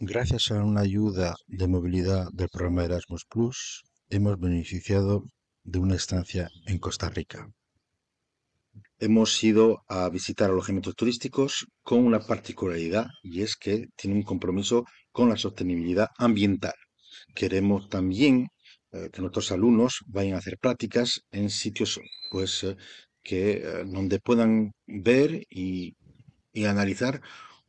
Gracias a una ayuda de movilidad del programa Erasmus hemos beneficiado de una estancia en Costa Rica. Hemos ido a visitar alojamientos turísticos con una particularidad y es que tiene un compromiso con la sostenibilidad ambiental. Queremos también eh, que nuestros alumnos vayan a hacer prácticas en sitios pues, eh, que, eh, donde puedan ver y analizar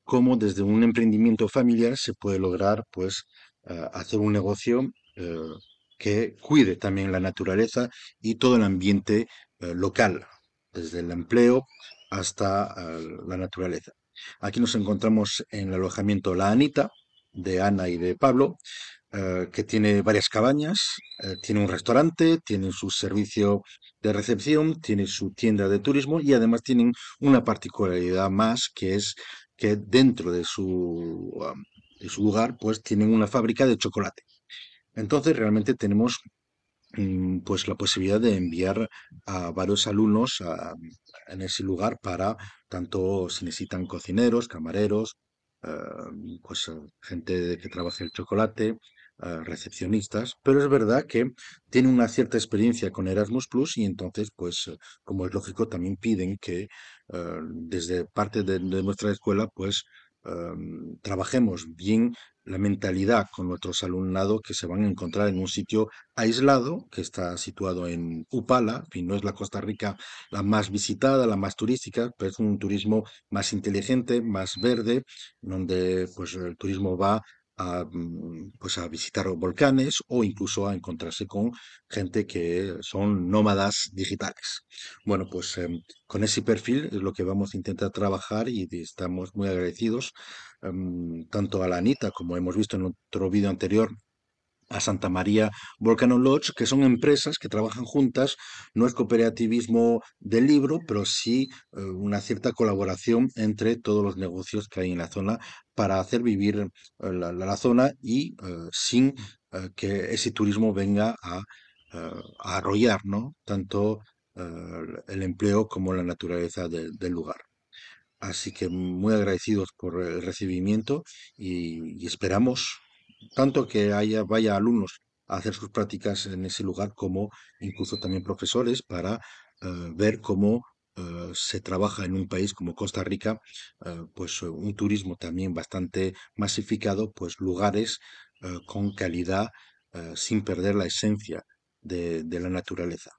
cómo desde un emprendimiento familiar se puede lograr pues, eh, hacer un negocio eh, que cuide también la naturaleza y todo el ambiente eh, local, desde el empleo hasta la naturaleza. Aquí nos encontramos en el alojamiento La Anita, de Ana y de Pablo, que tiene varias cabañas, tiene un restaurante, tiene su servicio de recepción, tiene su tienda de turismo y además tienen una particularidad más que es que dentro de su, de su lugar pues tienen una fábrica de chocolate. Entonces realmente tenemos mm, pues la posibilidad de enviar a varios alumnos en ese lugar para tanto si necesitan cocineros, camareros, eh, pues gente que trabaje el chocolate, recepcionistas, pero es verdad que tiene una cierta experiencia con Erasmus Plus y entonces, pues, eh, como es lógico, también piden que eh, desde parte de, nuestra escuela, pues, em, trabajemos bien la mentalidad con nuestros alumnados que se van a encontrar en un sitio aislado que está situado en Upala, en fin, no es la Costa Rica la más visitada, la más turística, pero es un turismo más inteligente, más verde, donde pues el turismo va a, mm, pues a visitar volcanes o incluso a encontrarse con gente que son nómadas digitales. Bueno, pues em, con ese perfil es lo que vamos a intentar trabajar y estamos muy agradecidos em, tanto a la Anita, como hemos visto en otro vídeo anterior, a Santa María Volcano Lodge, que son empresas que trabajan juntas, no es cooperativismo del libro, pero sí eh, una cierta colaboración entre todos los negocios que hay en la zona para hacer vivir eh, la, zona y eh, sin que ese turismo venga a, a arrollar tanto el empleo como la naturaleza del lugar. Así que muy agradecidos por el recibimiento y esperamos tanto que haya, vaya alumnos a hacer sus prácticas en ese lugar como incluso también profesores para eh, ver cómo eh, se trabaja en un país como Costa Rica, eh, pues un turismo también bastante masificado, pues lugares con calidad sin perder la esencia de la naturaleza.